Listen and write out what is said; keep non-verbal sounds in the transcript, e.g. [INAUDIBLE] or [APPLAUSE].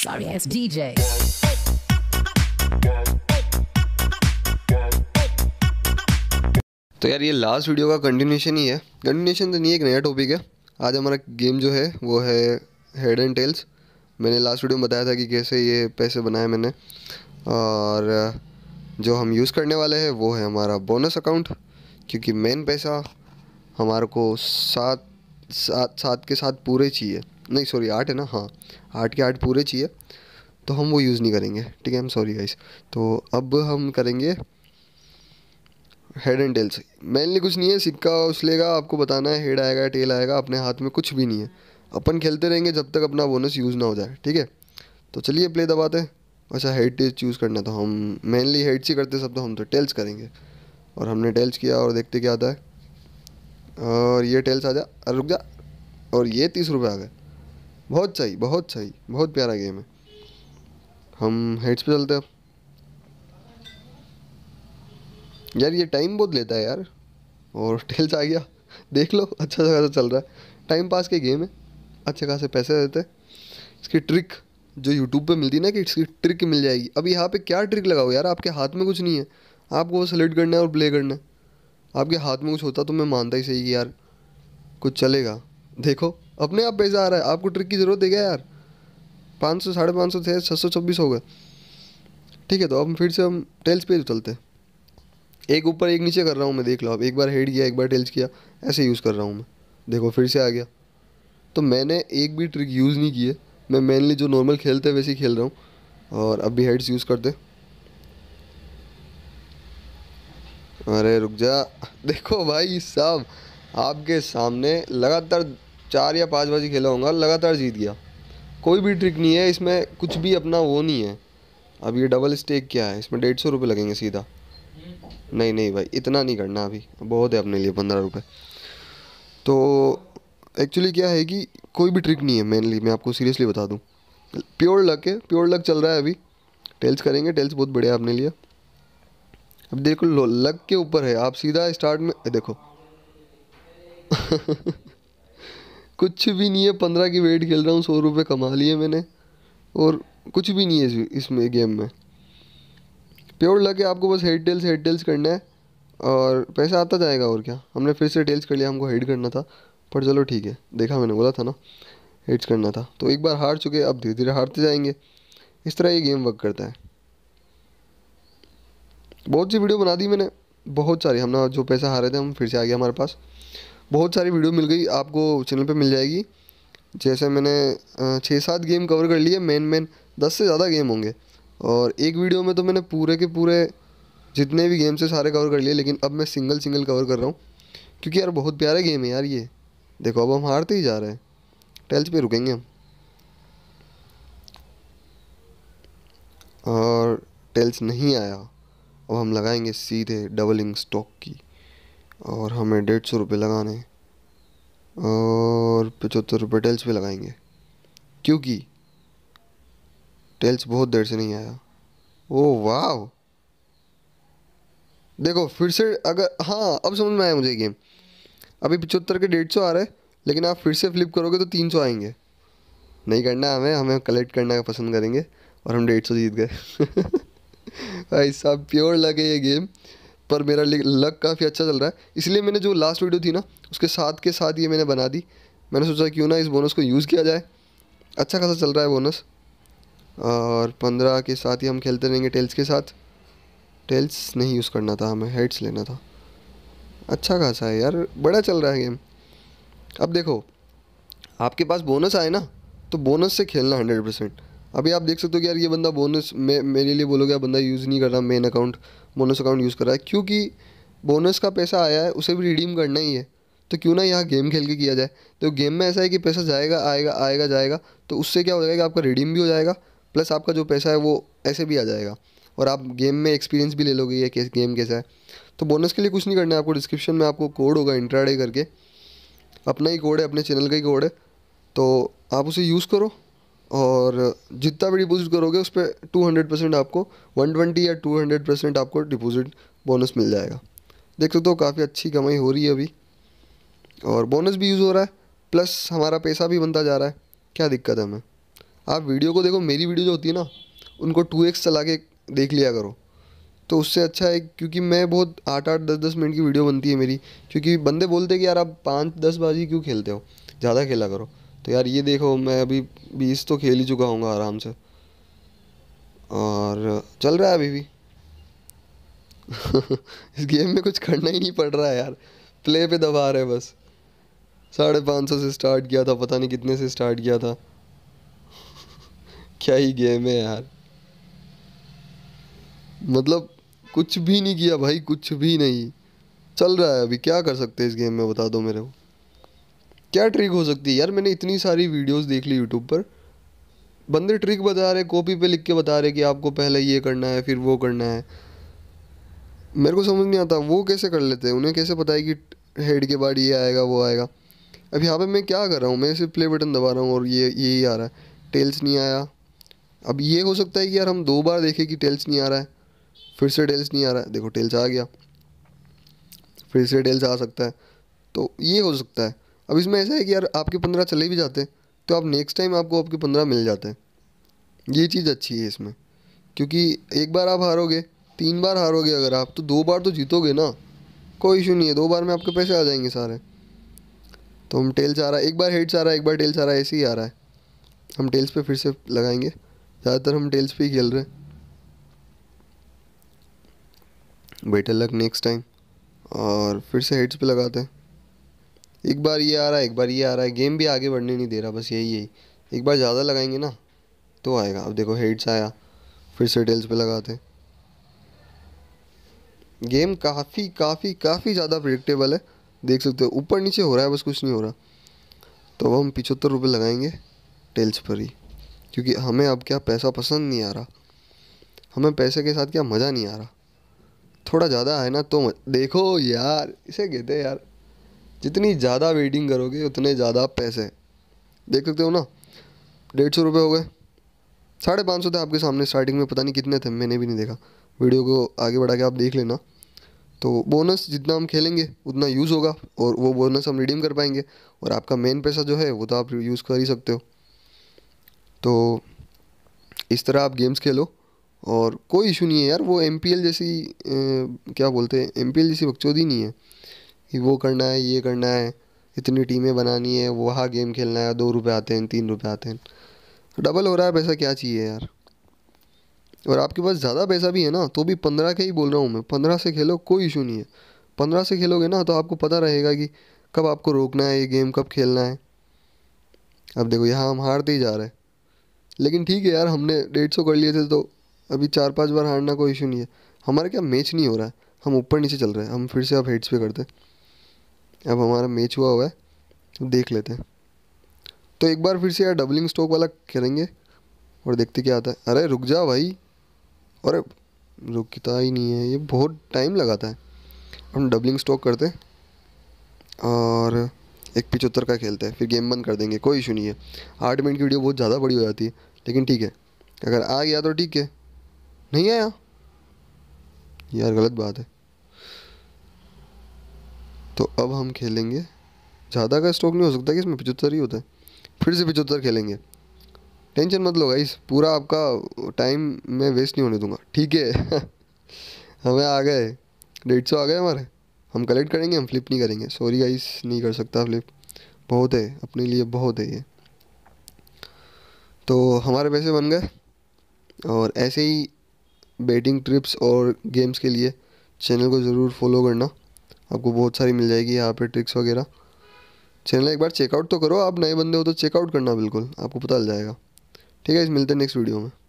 Sorry ass DJ. तो यार ये लास्ट वीडियो का कंटिन्यूशन ही है कंटिन्यूशन तो नहीं एक नया टॉपिक है आज हमारा गेम जो है वो है हेड एंड टेल्स मैंने लास्ट वीडियो में बताया था कि कैसे ये पैसे बनाए मैंने और जो हम यूज़ करने वाले हैं वो है हमारा बोनस अकाउंट क्योंकि मेन पैसा हमारे को सात सात सात के साथ पूरे चाहिए नहीं सॉरी आठ है ना हाँ आठ के आठ पूरे चाहिए तो हम वो यूज़ नहीं करेंगे ठीक है एम सॉरी गाइस तो अब हम करेंगे हेड एंड टेल्स मेनली कुछ नहीं है सिक्का लेगा आपको बताना है हेड आएगा टेल आएगा अपने हाथ में कुछ भी नहीं है अपन खेलते रहेंगे जब तक अपना बोनस यूज़ ना हो जाए ठीक है तो चलिए प्ले दबाते हैं अच्छा हेड चूज़ करना तो हम मेनली हेड से करते सब तो हम तो टेल्स करेंगे और हमने टेल्स किया और देखते क्या आता है और ये टेल्स आ जा रुक जा और ये तीस रुपये आ गए बहुत सही बहुत सही बहुत प्यारा गेम है हम हेड्स पे चलते हैं यार ये टाइम बहुत लेता है यार और टेल्स [LAUGHS] आ गया देख लो अच्छा सा खासा चल रहा है टाइम पास के गेम है अच्छे खासे पैसे देते हैं इसकी ट्रिक जो यूट्यूब पे मिलती है ना कि इसकी ट्रिक मिल जाएगी अब यहाँ पे क्या ट्रिक लगाओ यार आपके हाथ में कुछ नहीं है आपको वो सेलेक्ट करना है और प्ले करना है आपके हाथ में कुछ होता तो मैं मानता ही सही कि यार कुछ चलेगा देखो अपने आप पैसा आ रहा है आपको ट्रिक की ज़रूरत है क्या यार पाँच सौ साढ़े पाँच सौ थे छः सौ छब्बीस हो गए ठीक है तो अब फिर से हम टेल्स पे चलते एक ऊपर एक नीचे कर रहा हूँ मैं देख लो अब एक बार हेड किया एक बार टेल्स किया ऐसे यूज़ कर रहा हूँ मैं देखो फिर से आ गया तो मैंने एक भी ट्रिक यूज़ नहीं की है मैं मेनली जो नॉर्मल खेलते हैं वैसे ही खेल रहा हूँ और अब भी हेड्स यूज़ करते अरे रुक जा [LAUGHS] देखो भाई साहब आपके सामने लगातार चार या पाँच बाजी खेला होगा लगातार जीत गया कोई भी ट्रिक नहीं है इसमें कुछ भी अपना वो नहीं है अब ये डबल स्टेक क्या है इसमें डेढ़ सौ रुपये लगेंगे सीधा नहीं नहीं भाई इतना नहीं करना अभी बहुत है अपने लिए पंद्रह रुपये तो एक्चुअली क्या है कि कोई भी ट्रिक नहीं है मेनली मैं आपको सीरियसली बता दूँ प्योर लक है प्योर लक चल रहा है अभी टेल्स करेंगे टेल्स बहुत बढ़िया अपने लिए अब देखो लक के ऊपर है आप सीधा स्टार्ट में देखो [LAUGHS] कुछ भी नहीं है पंद्रह की वेट खेल रहा हूँ सौ रुपये कमा लिए मैंने और कुछ भी नहीं है इसमें गेम में प्योर लगे आपको बस हेड टेल्स हेड टेल्स करना है और पैसा आता जाएगा और क्या हमने फिर से टेल्स कर लिया हमको हेड करना था पर चलो ठीक है देखा मैंने बोला था ना हेड्स करना था तो एक बार हार चुके अब धीरे धीरे हारते जाएंगे इस तरह ये गेम वर्क करता है बहुत सी वीडियो बना दी मैंने बहुत सारी हमने जो पैसा हारे थे हम फिर से आ गया हमारे पास बहुत सारी वीडियो मिल गई आपको चैनल पे मिल जाएगी जैसे मैंने छः सात गेम कवर कर लिए मेन मेन दस से ज़्यादा गेम होंगे और एक वीडियो में तो मैंने पूरे के पूरे जितने भी गेम्स हैं सारे कवर कर लिए लेकिन अब मैं सिंगल सिंगल कवर कर रहा हूँ क्योंकि यार बहुत प्यारा गेम है यार ये देखो अब हम हारते ही जा रहे हैं टेल्स पे रुकेंगे हम और टेल्स नहीं आया अब हम लगाएंगे सीधे डबलिंग स्टॉक की और हमें डेढ़ सौ रुपये लगाने और पचहत्तर रुपये टेल्स पे लगाएंगे क्योंकि टेल्स बहुत देर से नहीं आया ओ वाह देखो फिर से अगर हाँ अब समझ में आया मुझे गेम अभी पचहत्तर के डेढ़ सौ आ रहे लेकिन आप फिर से फ्लिप करोगे तो तीन सौ आएंगे नहीं करना हमें हमें कलेक्ट करना का पसंद करेंगे और हम डेढ़ सौ जीत गए [LAUGHS] भाई साहब प्योर लगे ये गेम पर मेरा लक काफ़ी अच्छा चल रहा है इसलिए मैंने जो लास्ट वीडियो थी ना उसके साथ के साथ ये मैंने बना दी मैंने सोचा क्यों ना इस बोनस को यूज़ किया जाए अच्छा खासा चल रहा है बोनस और पंद्रह के साथ ही हम खेलते रहेंगे टेल्स के साथ टेल्स नहीं यूज़ करना था हमें हेड्स लेना था अच्छा खासा है यार बड़ा चल रहा है गेम अब देखो आपके पास बोनस आए ना तो बोनस से खेलना हंड्रेड परसेंट अभी आप देख सकते हो कि यार ये बंदा बोनस मे मेरे लिए बोलोगे बंदा यूज़ नहीं कर रहा main account bonus account use कर रहा है क्योंकि बोनस का पैसा आया है उसे भी रिडीम करना ही है तो क्यों ना यहाँ गेम खेल के किया जाए तो गेम में ऐसा है कि पैसा जाएगा आएगा आएगा जाएगा तो उससे क्या हो जाएगा कि आपका रिडीम भी हो जाएगा प्लस आपका जो पैसा है वो ऐसे भी आ जाएगा और आप गेम में एक्सपीरियंस भी ले लोगे ये कैसे गेम कैसा है तो बोनस के लिए कुछ नहीं करना है आपको डिस्क्रिप्शन में आपको कोड होगा इंट्राडे करके अपना ही कोड है अपने चैनल का ही कोड है तो आप उसे यूज़ करो और जितना भी डिपॉजिट करोगे उस पर टू हंड्रेड परसेंट आपको वन ट्वेंटी या टू हंड्रेड परसेंट आपको डिपॉजिट बोनस मिल जाएगा देख सकते हो काफ़ी अच्छी कमाई हो रही है अभी और बोनस भी यूज़ हो रहा है प्लस हमारा पैसा भी बनता जा रहा है क्या दिक्कत है हमें आप वीडियो को देखो मेरी वीडियो जो होती है ना उनको टू एक्स चला के देख लिया करो तो उससे अच्छा है क्योंकि मैं बहुत आठ आठ दस दस मिनट की वीडियो बनती है मेरी क्योंकि बंदे बोलते हैं कि यार आप पाँच दस बाजी क्यों खेलते हो ज़्यादा खेला करो तो यार ये देखो मैं अभी बीस तो खेल ही चुका हूँ आराम से और चल रहा है अभी भी [LAUGHS] इस गेम में कुछ करना ही नहीं पड़ रहा है यार प्ले पे दबा रहे बस साढ़े पाँच सौ से स्टार्ट किया था पता नहीं कितने से स्टार्ट किया था [LAUGHS] क्या ही गेम है यार मतलब कुछ भी नहीं किया भाई कुछ भी नहीं चल रहा है अभी क्या कर सकते इस गेम में बता दो मेरे को क्या ट्रिक हो सकती है यार मैंने इतनी सारी वीडियोस देख ली यूट्यूब पर बंदे ट्रिक बता रहे कॉपी पे लिख के बता रहे कि आपको पहले ये करना है फिर वो करना है मेरे को समझ नहीं आता वो कैसे कर लेते हैं उन्हें कैसे पता है कि हेड के बाद ये आएगा वो आएगा अब यहाँ पे मैं क्या कर रहा हूँ मैं सिर्फ प्ले बटन दबा रहा हूँ और ये यही आ रहा है टेल्स नहीं आया अब ये हो सकता है कि यार हम दो बार देखें कि टेल्स नहीं आ रहा है फिर से टेल्स नहीं आ रहा है देखो टेल्स आ गया फिर से टेल्स आ सकता है तो ये हो सकता है अब इसमें ऐसा है कि यार आपके पंद्रह चले भी जाते तो आप नेक्स्ट टाइम आपको आपके पंद्रह मिल जाते हैं ये चीज़ अच्छी है इसमें क्योंकि एक बार आप हारोगे तीन बार हारोगे अगर आप तो दो बार तो जीतोगे ना कोई इशू नहीं है दो बार में आपके पैसे आ जाएंगे सारे तो हम टेल्स आ रहा है एक बार हेड्स आ रहा है एक बार टेल्स आ रहा है ऐसे ही आ रहा है हम टेल्स पे फिर से लगाएंगे ज़्यादातर हम टेल्स पे ही खेल रहे हैं बेटर लक नेक्स्ट टाइम और फिर से हेड्स पे लगाते हैं एक बार ये आ रहा है एक बार ये आ रहा है गेम भी आगे बढ़ने नहीं दे रहा बस यही यही एक बार ज़्यादा लगाएंगे ना तो आएगा अब देखो हेड्स आया फिर से टेल्स पे लगाते गेम काफ़ी काफ़ी काफ़ी ज़्यादा प्रिडिक्टेबल है देख सकते हो ऊपर नीचे हो रहा है बस कुछ नहीं हो रहा तो अब हम पिछहत्तर रुपये लगाएंगे टेल्स पर ही क्योंकि हमें अब क्या पैसा पसंद नहीं आ रहा हमें पैसे के साथ क्या मज़ा नहीं आ रहा थोड़ा ज़्यादा है ना तो देखो यार इसे कहते यार जितनी ज़्यादा वेडिंग करोगे उतने ज़्यादा पैसे देख सकते हो ना डेढ़ सौ रुपये हो गए साढ़े पाँच सौ थे आपके सामने स्टार्टिंग में पता नहीं कितने थे मैंने भी नहीं देखा वीडियो को आगे बढ़ा के आप देख लेना तो बोनस जितना हम खेलेंगे उतना यूज़ होगा और वो बोनस हम रिडीम कर पाएंगे और आपका मेन पैसा जो है वो तो आप यूज़ कर ही सकते हो तो इस तरह आप गेम्स खेलो और कोई इशू नहीं है यार वो एम जैसी ए, क्या बोलते हैं एम जैसी बकचौदी नहीं है वो करना है ये करना है इतनी टीमें बनानी है वहाँ गेम खेलना है दो रुपये आते हैं तीन रुपये आते हैं डबल हो रहा है पैसा क्या चाहिए यार और आपके पास ज़्यादा पैसा भी है ना तो भी पंद्रह के ही बोल रहा हूँ मैं पंद्रह से खेलो कोई इशू नहीं है पंद्रह से खेलोगे ना तो आपको पता रहेगा कि कब आपको रोकना है ये गेम कब खेलना है अब देखो यहाँ हम हारते ही जा रहे हैं लेकिन ठीक है यार हमने डेढ़ सौ कर लिए थे तो अभी चार पांच बार हारना कोई इशू नहीं है हमारा क्या मैच नहीं हो रहा है हम ऊपर नीचे चल रहे हैं हम फिर से आप हेड्स पे करते हैं अब हमारा मैच हुआ हुआ है देख लेते हैं तो एक बार फिर से यार डबलिंग स्टोक वाला करेंगे और देखते क्या आता है अरे रुक जा भाई अरे रुकता ही नहीं है ये बहुत टाइम लगाता है हम डबलिंग स्टॉक करते हैं और एक पिचहत्तर का खेलते हैं फिर गेम बंद कर देंगे कोई इशू नहीं है आठ मिनट की वीडियो बहुत ज़्यादा बड़ी हो जाती है लेकिन ठीक है अगर आ गया तो ठीक है नहीं आया यार गलत बात है तो अब हम खेलेंगे ज़्यादा का स्ट्रोक नहीं हो सकता कि इसमें पिचहत्तर ही होता है फिर से पिचहत्तर खेलेंगे टेंशन मत लो गाइस पूरा आपका टाइम मैं वेस्ट नहीं होने दूंगा ठीक है [LAUGHS] हमें आ गए डेढ़ सौ आ गए हमारे हम कलेक्ट करेंगे हम फ्लिप नहीं करेंगे सॉरी गाइस नहीं कर सकता फ्लिप बहुत है अपने लिए बहुत है ये तो हमारे पैसे बन गए और ऐसे ही बेटिंग ट्रिप्स और गेम्स के लिए चैनल को ज़रूर फॉलो करना आपको बहुत सारी मिल जाएगी यहाँ पे ट्रिक्स वगैरह चैनल एक बार चेकआउट तो करो आप नए बंदे हो तो चेकआउट करना बिल्कुल आपको पता चल जाएगा ठीक है इस मिलते हैं नेक्स्ट वीडियो में